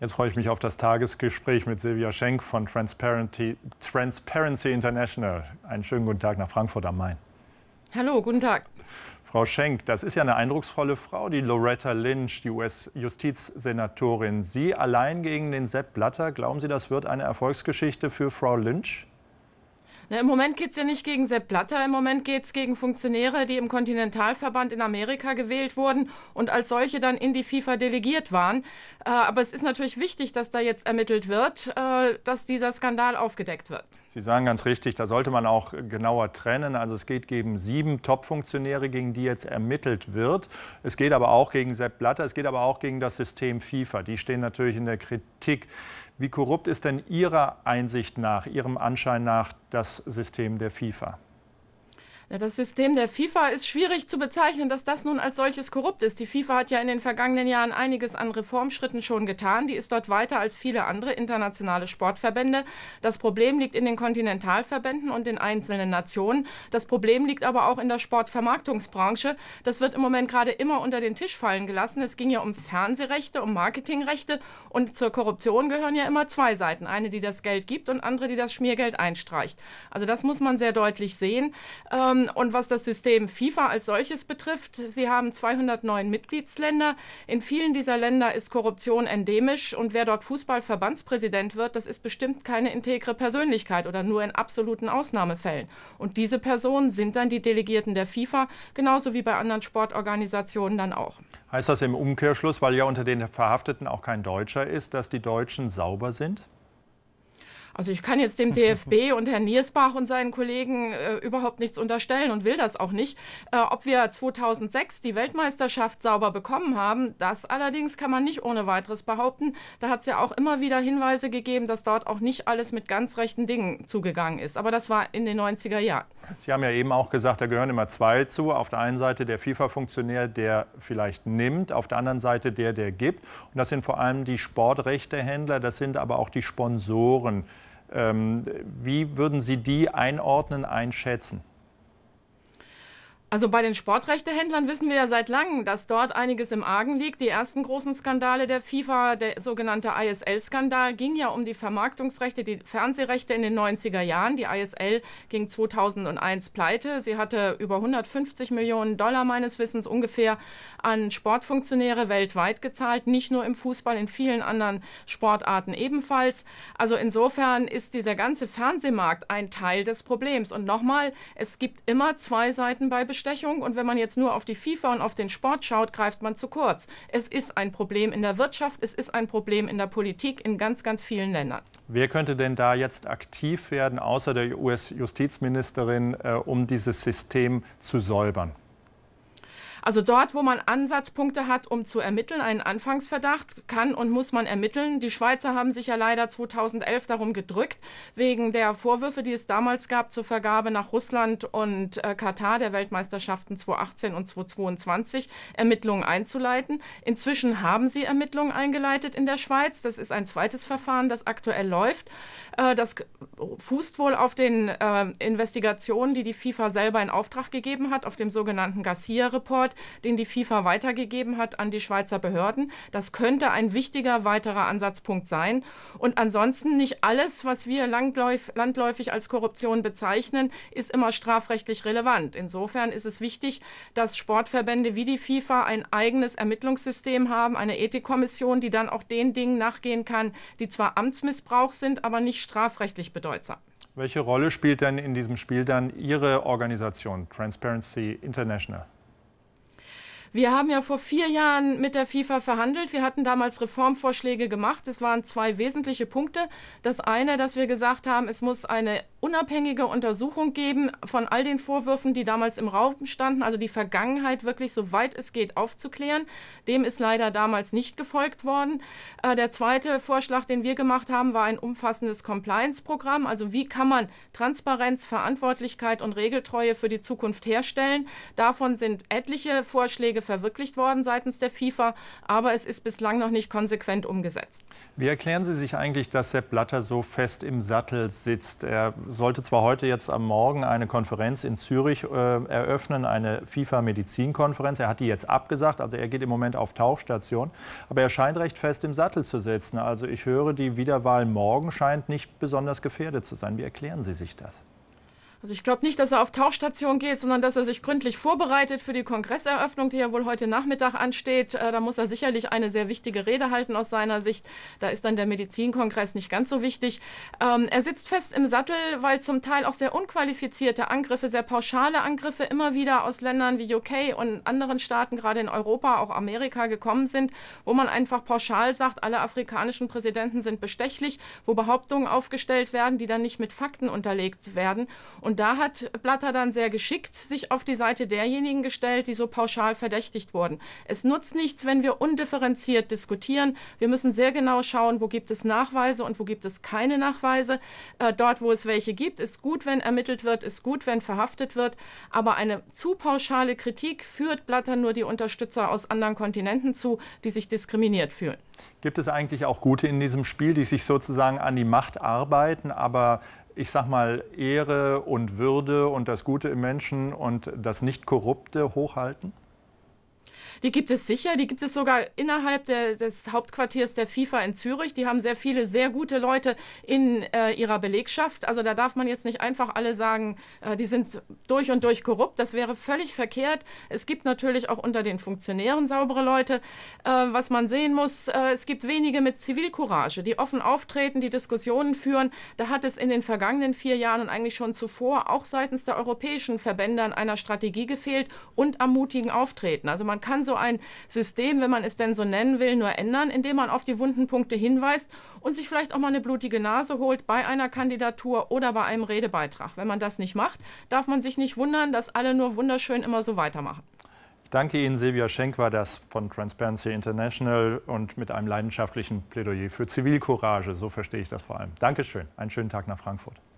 Jetzt freue ich mich auf das Tagesgespräch mit Silvia Schenk von Transparency, Transparency International. Einen schönen guten Tag nach Frankfurt am Main. Hallo, guten Tag. Frau Schenk, das ist ja eine eindrucksvolle Frau, die Loretta Lynch, die US-Justizsenatorin. Sie allein gegen den Sepp Blatter, glauben Sie, das wird eine Erfolgsgeschichte für Frau Lynch? Ne, Im Moment geht es ja nicht gegen Sepp Blatter, im Moment geht es gegen Funktionäre, die im Kontinentalverband in Amerika gewählt wurden und als solche dann in die FIFA delegiert waren. Äh, aber es ist natürlich wichtig, dass da jetzt ermittelt wird, äh, dass dieser Skandal aufgedeckt wird. Sie sagen ganz richtig, da sollte man auch genauer trennen. Also es geht gegen sieben Top-Funktionäre, gegen die jetzt ermittelt wird. Es geht aber auch gegen Sepp Blatter, es geht aber auch gegen das System FIFA. Die stehen natürlich in der Kritik. Wie korrupt ist denn Ihrer Einsicht nach, Ihrem Anschein nach das System der FIFA? Ja, das System der FIFA ist schwierig zu bezeichnen, dass das nun als solches korrupt ist. Die FIFA hat ja in den vergangenen Jahren einiges an Reformschritten schon getan. Die ist dort weiter als viele andere internationale Sportverbände. Das Problem liegt in den Kontinentalverbänden und den einzelnen Nationen. Das Problem liegt aber auch in der Sportvermarktungsbranche. Das wird im Moment gerade immer unter den Tisch fallen gelassen. Es ging ja um Fernsehrechte, um Marketingrechte und zur Korruption gehören ja immer zwei Seiten. Eine, die das Geld gibt und andere, die das Schmiergeld einstreicht. Also das muss man sehr deutlich sehen. Ähm, ähm, und was das System FIFA als solches betrifft, sie haben 209 Mitgliedsländer. In vielen dieser Länder ist Korruption endemisch und wer dort Fußballverbandspräsident wird, das ist bestimmt keine integre Persönlichkeit oder nur in absoluten Ausnahmefällen. Und diese Personen sind dann die Delegierten der FIFA, genauso wie bei anderen Sportorganisationen dann auch. Heißt das im Umkehrschluss, weil ja unter den Verhafteten auch kein Deutscher ist, dass die Deutschen sauber sind? Also ich kann jetzt dem DFB und Herrn Niersbach und seinen Kollegen äh, überhaupt nichts unterstellen und will das auch nicht. Äh, ob wir 2006 die Weltmeisterschaft sauber bekommen haben, das allerdings kann man nicht ohne weiteres behaupten. Da hat es ja auch immer wieder Hinweise gegeben, dass dort auch nicht alles mit ganz rechten Dingen zugegangen ist. Aber das war in den 90er Jahren. Sie haben ja eben auch gesagt, da gehören immer zwei zu. Auf der einen Seite der FIFA-Funktionär, der vielleicht nimmt, auf der anderen Seite der, der gibt. Und das sind vor allem die Sportrechtehändler, das sind aber auch die Sponsoren. Ähm, wie würden Sie die einordnen, einschätzen? Also bei den Sportrechtehändlern wissen wir ja seit langem, dass dort einiges im Argen liegt. Die ersten großen Skandale der FIFA, der sogenannte ISL-Skandal, ging ja um die Vermarktungsrechte, die Fernsehrechte in den 90er Jahren. Die ISL ging 2001 pleite. Sie hatte über 150 Millionen Dollar meines Wissens ungefähr an Sportfunktionäre weltweit gezahlt, nicht nur im Fußball, in vielen anderen Sportarten ebenfalls. Also insofern ist dieser ganze Fernsehmarkt ein Teil des Problems. Und nochmal, es gibt immer zwei Seiten bei Beschwerden. Bestechung und wenn man jetzt nur auf die FIFA und auf den Sport schaut, greift man zu kurz. Es ist ein Problem in der Wirtschaft, es ist ein Problem in der Politik in ganz, ganz vielen Ländern. Wer könnte denn da jetzt aktiv werden, außer der US-Justizministerin, äh, um dieses System zu säubern? Also dort, wo man Ansatzpunkte hat, um zu ermitteln, einen Anfangsverdacht, kann und muss man ermitteln. Die Schweizer haben sich ja leider 2011 darum gedrückt, wegen der Vorwürfe, die es damals gab zur Vergabe nach Russland und äh, Katar der Weltmeisterschaften 2018 und 2022, Ermittlungen einzuleiten. Inzwischen haben sie Ermittlungen eingeleitet in der Schweiz. Das ist ein zweites Verfahren, das aktuell läuft. Äh, das fußt wohl auf den äh, Investigationen, die die FIFA selber in Auftrag gegeben hat, auf dem sogenannten Garcia-Report hat, den die FIFA weitergegeben hat an die Schweizer Behörden. Das könnte ein wichtiger weiterer Ansatzpunkt sein. Und ansonsten nicht alles, was wir landläufig als Korruption bezeichnen, ist immer strafrechtlich relevant. Insofern ist es wichtig, dass Sportverbände wie die FIFA ein eigenes Ermittlungssystem haben, eine Ethikkommission, die dann auch den Dingen nachgehen kann, die zwar Amtsmissbrauch sind, aber nicht strafrechtlich bedeutsam. Welche Rolle spielt denn in diesem Spiel dann Ihre Organisation Transparency International? Wir haben ja vor vier Jahren mit der FIFA verhandelt. Wir hatten damals Reformvorschläge gemacht. Es waren zwei wesentliche Punkte. Das eine, dass wir gesagt haben, es muss eine unabhängige Untersuchung geben von all den Vorwürfen, die damals im Raum standen, also die Vergangenheit wirklich so weit es geht aufzuklären. Dem ist leider damals nicht gefolgt worden. Äh, der zweite Vorschlag, den wir gemacht haben, war ein umfassendes Compliance-Programm. Also wie kann man Transparenz, Verantwortlichkeit und Regeltreue für die Zukunft herstellen? Davon sind etliche Vorschläge verwirklicht worden seitens der FIFA, aber es ist bislang noch nicht konsequent umgesetzt. Wie erklären Sie sich eigentlich, dass Sepp Blatter so fest im Sattel sitzt? Er sollte zwar heute jetzt am Morgen eine Konferenz in Zürich äh, eröffnen, eine FIFA-Medizinkonferenz. Er hat die jetzt abgesagt, also er geht im Moment auf Tauchstation. Aber er scheint recht fest im Sattel zu sitzen. Also ich höre, die Wiederwahl morgen scheint nicht besonders gefährdet zu sein. Wie erklären Sie sich das? Also ich glaube nicht, dass er auf Tauchstation geht, sondern dass er sich gründlich vorbereitet für die Kongresseröffnung, die ja wohl heute Nachmittag ansteht. Äh, da muss er sicherlich eine sehr wichtige Rede halten aus seiner Sicht. Da ist dann der Medizinkongress nicht ganz so wichtig. Ähm, er sitzt fest im Sattel, weil zum Teil auch sehr unqualifizierte Angriffe, sehr pauschale Angriffe immer wieder aus Ländern wie UK und anderen Staaten, gerade in Europa, auch Amerika gekommen sind, wo man einfach pauschal sagt, alle afrikanischen Präsidenten sind bestechlich, wo Behauptungen aufgestellt werden, die dann nicht mit Fakten unterlegt werden. Und und da hat Blatter dann sehr geschickt sich auf die Seite derjenigen gestellt, die so pauschal verdächtigt wurden. Es nutzt nichts, wenn wir undifferenziert diskutieren. Wir müssen sehr genau schauen, wo gibt es Nachweise und wo gibt es keine Nachweise. Äh, dort, wo es welche gibt, ist gut, wenn ermittelt wird, ist gut, wenn verhaftet wird. Aber eine zu pauschale Kritik führt Blatter nur die Unterstützer aus anderen Kontinenten zu, die sich diskriminiert fühlen. Gibt es eigentlich auch Gute in diesem Spiel, die sich sozusagen an die Macht arbeiten, aber ich sag mal, Ehre und Würde und das Gute im Menschen und das Nicht-Korrupte hochhalten? Die gibt es sicher, die gibt es sogar innerhalb der, des Hauptquartiers der FIFA in Zürich. Die haben sehr viele, sehr gute Leute in äh, ihrer Belegschaft. Also da darf man jetzt nicht einfach alle sagen, äh, die sind durch und durch korrupt. Das wäre völlig verkehrt. Es gibt natürlich auch unter den Funktionären saubere Leute. Äh, was man sehen muss, äh, es gibt wenige mit Zivilcourage, die offen auftreten, die Diskussionen führen. Da hat es in den vergangenen vier Jahren und eigentlich schon zuvor auch seitens der europäischen Verbände an einer Strategie gefehlt und am mutigen Auftreten. Also man kann so so ein System, wenn man es denn so nennen will, nur ändern, indem man auf die wunden Punkte hinweist und sich vielleicht auch mal eine blutige Nase holt bei einer Kandidatur oder bei einem Redebeitrag. Wenn man das nicht macht, darf man sich nicht wundern, dass alle nur wunderschön immer so weitermachen. Danke Ihnen, Silvia Schenk war das von Transparency International und mit einem leidenschaftlichen Plädoyer für Zivilcourage. So verstehe ich das vor allem. Dankeschön. Einen schönen Tag nach Frankfurt.